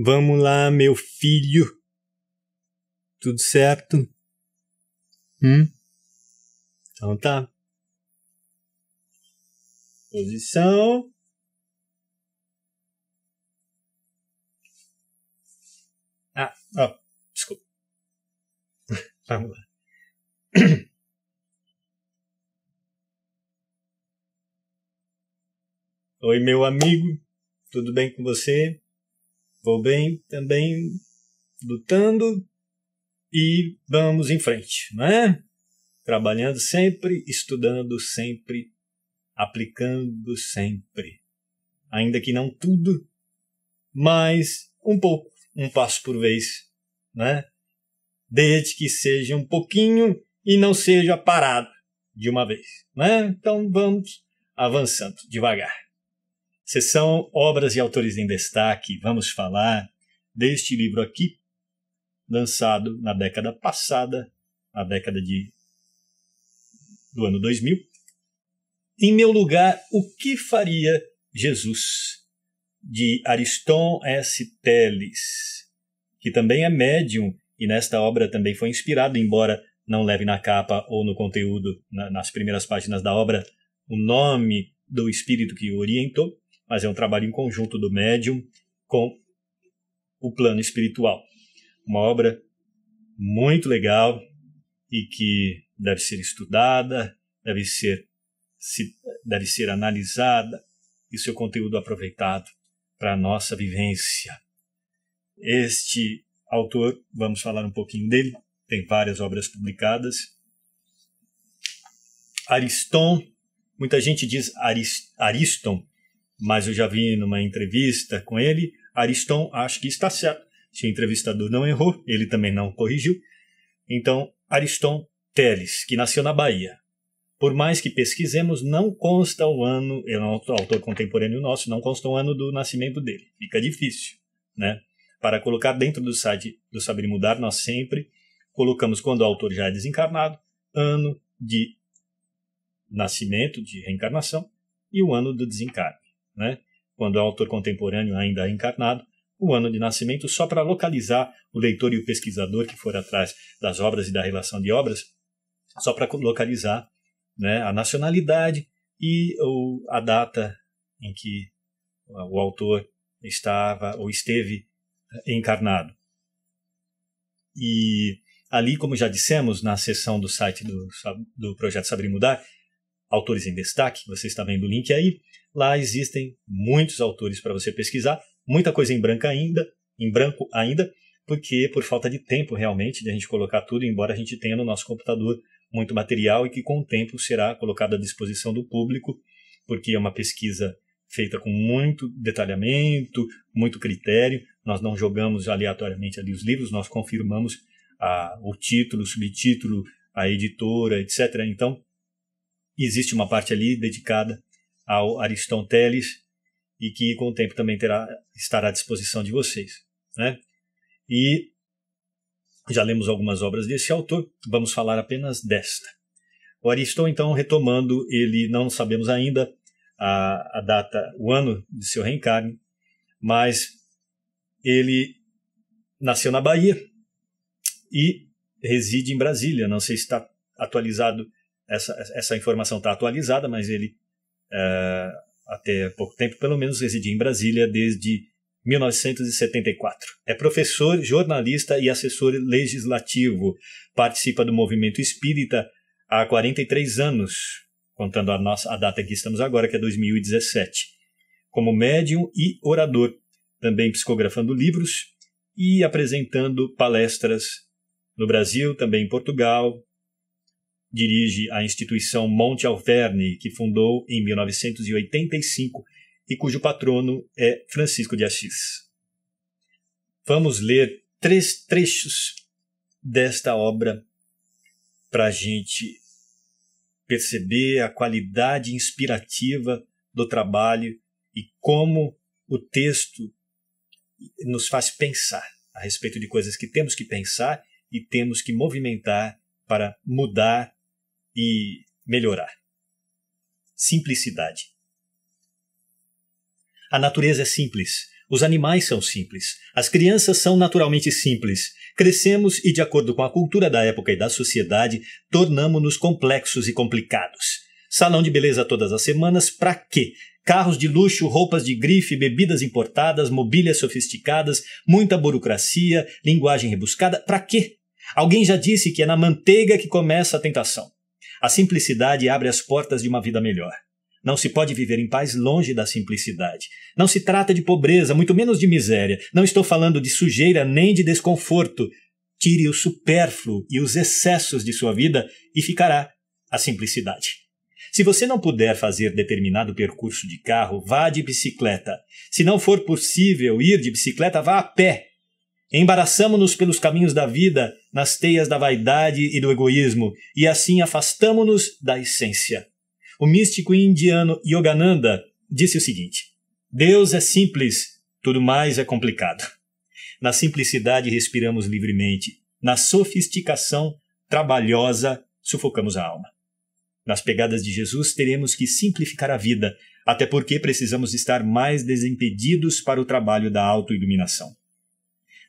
Vamos lá, meu filho. Tudo certo? Hum? Então tá. Posição. Ah, ó, oh, desculpa. Vamos lá. Oi, meu amigo, tudo bem com você? Vou bem também lutando e vamos em frente, né? Trabalhando sempre, estudando sempre, aplicando sempre. Ainda que não tudo, mas um pouco, um passo por vez, né? Desde que seja um pouquinho e não seja parado de uma vez, né? Então vamos avançando devagar. Sessão Obras e Autores em Destaque, vamos falar deste livro aqui, lançado na década passada, na década de do ano 2000. Em meu lugar, o que faria Jesus? De Ariston S. Teles, que também é médium e nesta obra também foi inspirado, embora não leve na capa ou no conteúdo, na, nas primeiras páginas da obra, o nome do espírito que o orientou mas é um trabalho em conjunto do médium com o plano espiritual. Uma obra muito legal e que deve ser estudada, deve ser, se, deve ser analisada e seu conteúdo aproveitado para a nossa vivência. Este autor, vamos falar um pouquinho dele, tem várias obras publicadas. Ariston, muita gente diz Ariston, mas eu já vi numa entrevista com ele, Ariston acho que está certo. Se o entrevistador não errou, ele também não corrigiu. Então, Ariston Teles, que nasceu na Bahia. Por mais que pesquisemos, não consta o ano, é um autor contemporâneo nosso, não consta o ano do nascimento dele. Fica difícil, né? Para colocar dentro do site do Saber Mudar, nós sempre colocamos quando o autor já é desencarnado, ano de nascimento, de reencarnação, e o ano do desencarne né, quando é o autor contemporâneo ainda é encarnado, o ano de nascimento, só para localizar o leitor e o pesquisador que for atrás das obras e da relação de obras, só para localizar né, a nacionalidade e o, a data em que o autor estava ou esteve encarnado. E ali, como já dissemos na seção do site do, do Projeto Saber Mudar, Autores em Destaque, você está vendo o link aí, Lá existem muitos autores para você pesquisar, muita coisa em branco ainda, em branco ainda, porque por falta de tempo realmente de a gente colocar tudo, embora a gente tenha no nosso computador muito material e que com o tempo será colocado à disposição do público, porque é uma pesquisa feita com muito detalhamento, muito critério. Nós não jogamos aleatoriamente ali os livros, nós confirmamos a, ah, o título, o subtítulo, a editora, etc. Então, existe uma parte ali dedicada ao Aristoteles e que com o tempo também terá, estará à disposição de vocês. Né? E já lemos algumas obras desse autor, vamos falar apenas desta. O Aristão, então, retomando, ele não sabemos ainda a, a data, o ano de seu reencarne, mas ele nasceu na Bahia e reside em Brasília. Não sei se está atualizado, essa, essa informação está atualizada, mas ele eh, até pouco tempo, pelo menos residia em Brasília desde 1974. É professor, jornalista e assessor legislativo. Participa do movimento espírita há 43 anos, contando a, nossa, a data que estamos agora, que é 2017. Como médium e orador, também psicografando livros e apresentando palestras no Brasil, também em Portugal, dirige a instituição Monte Alverne, que fundou em 1985 e cujo patrono é Francisco de Assis. Vamos ler três trechos desta obra para a gente perceber a qualidade inspirativa do trabalho e como o texto nos faz pensar a respeito de coisas que temos que pensar e temos que movimentar para mudar e melhorar. Simplicidade. A natureza é simples. Os animais são simples. As crianças são naturalmente simples. Crescemos e, de acordo com a cultura da época e da sociedade, tornamos-nos complexos e complicados. Salão de beleza todas as semanas, para quê? Carros de luxo, roupas de grife, bebidas importadas, mobílias sofisticadas, muita burocracia, linguagem rebuscada, para quê? Alguém já disse que é na manteiga que começa a tentação. A simplicidade abre as portas de uma vida melhor. Não se pode viver em paz longe da simplicidade. Não se trata de pobreza, muito menos de miséria. Não estou falando de sujeira nem de desconforto. Tire o supérfluo e os excessos de sua vida e ficará a simplicidade. Se você não puder fazer determinado percurso de carro, vá de bicicleta. Se não for possível ir de bicicleta, vá a pé Embaraçamo-nos pelos caminhos da vida, nas teias da vaidade e do egoísmo, e assim afastamo-nos da essência. O místico indiano Yogananda disse o seguinte: Deus é simples, tudo mais é complicado. Na simplicidade respiramos livremente, na sofisticação trabalhosa sufocamos a alma. Nas pegadas de Jesus teremos que simplificar a vida, até porque precisamos estar mais desimpedidos para o trabalho da autoiluminação.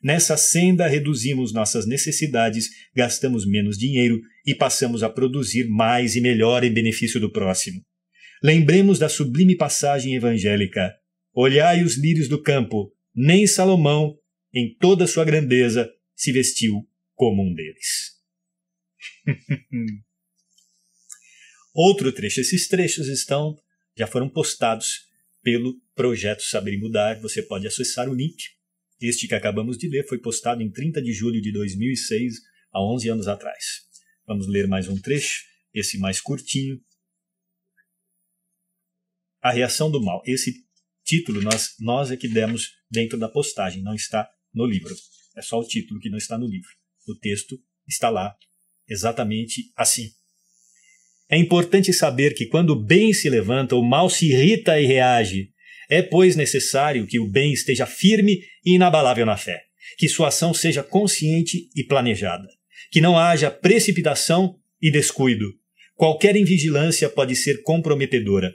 Nessa senda, reduzimos nossas necessidades, gastamos menos dinheiro e passamos a produzir mais e melhor em benefício do próximo. Lembremos da sublime passagem evangélica: Olhai os lírios do campo, nem Salomão, em toda sua grandeza, se vestiu como um deles. Outro trecho, esses trechos estão já foram postados pelo projeto Saber e Mudar. Você pode acessar o link este que acabamos de ler foi postado em 30 de julho de 2006, há 11 anos atrás. Vamos ler mais um trecho, esse mais curtinho. A reação do mal. Esse título nós, nós é que demos dentro da postagem, não está no livro. É só o título que não está no livro. O texto está lá exatamente assim. É importante saber que quando o bem se levanta, o mal se irrita e reage, é, pois, necessário que o bem esteja firme e inabalável na fé, que sua ação seja consciente e planejada, que não haja precipitação e descuido. Qualquer invigilância pode ser comprometedora.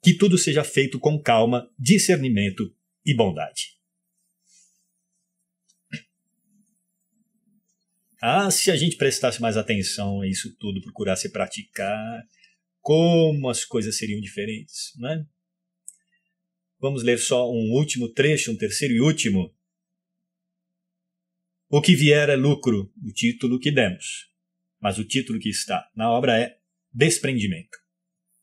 Que tudo seja feito com calma, discernimento e bondade. Ah, se a gente prestasse mais atenção a isso tudo, procurasse praticar, como as coisas seriam diferentes, não é? Vamos ler só um último trecho, um terceiro e último. O que vier é lucro, o título que demos. Mas o título que está na obra é Desprendimento.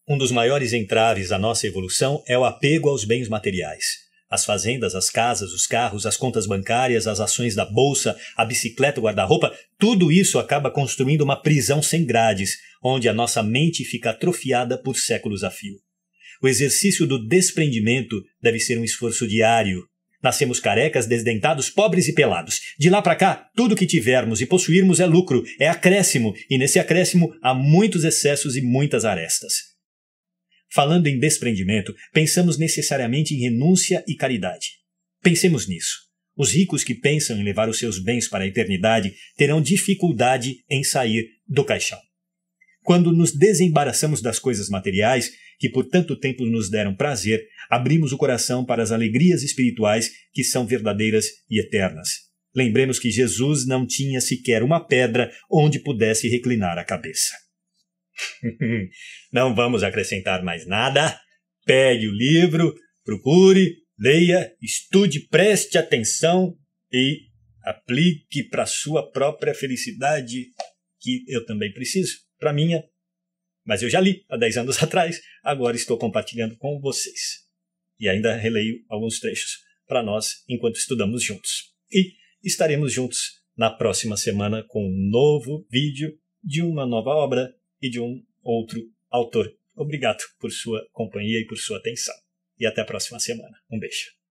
Um dos maiores entraves à nossa evolução é o apego aos bens materiais. As fazendas, as casas, os carros, as contas bancárias, as ações da bolsa, a bicicleta, o guarda-roupa, tudo isso acaba construindo uma prisão sem grades, onde a nossa mente fica atrofiada por séculos a fio. O exercício do desprendimento deve ser um esforço diário. Nascemos carecas, desdentados, pobres e pelados. De lá para cá, tudo que tivermos e possuirmos é lucro, é acréscimo, e nesse acréscimo há muitos excessos e muitas arestas. Falando em desprendimento, pensamos necessariamente em renúncia e caridade. Pensemos nisso. Os ricos que pensam em levar os seus bens para a eternidade terão dificuldade em sair do caixão. Quando nos desembaraçamos das coisas materiais, que por tanto tempo nos deram prazer, abrimos o coração para as alegrias espirituais que são verdadeiras e eternas. Lembremos que Jesus não tinha sequer uma pedra onde pudesse reclinar a cabeça. não vamos acrescentar mais nada. Pegue o livro, procure, leia, estude, preste atenção e aplique para sua própria felicidade que eu também preciso para minha, mas eu já li há 10 anos atrás, agora estou compartilhando com vocês. E ainda releio alguns trechos para nós enquanto estudamos juntos. E estaremos juntos na próxima semana com um novo vídeo de uma nova obra e de um outro autor. Obrigado por sua companhia e por sua atenção. E até a próxima semana. Um beijo.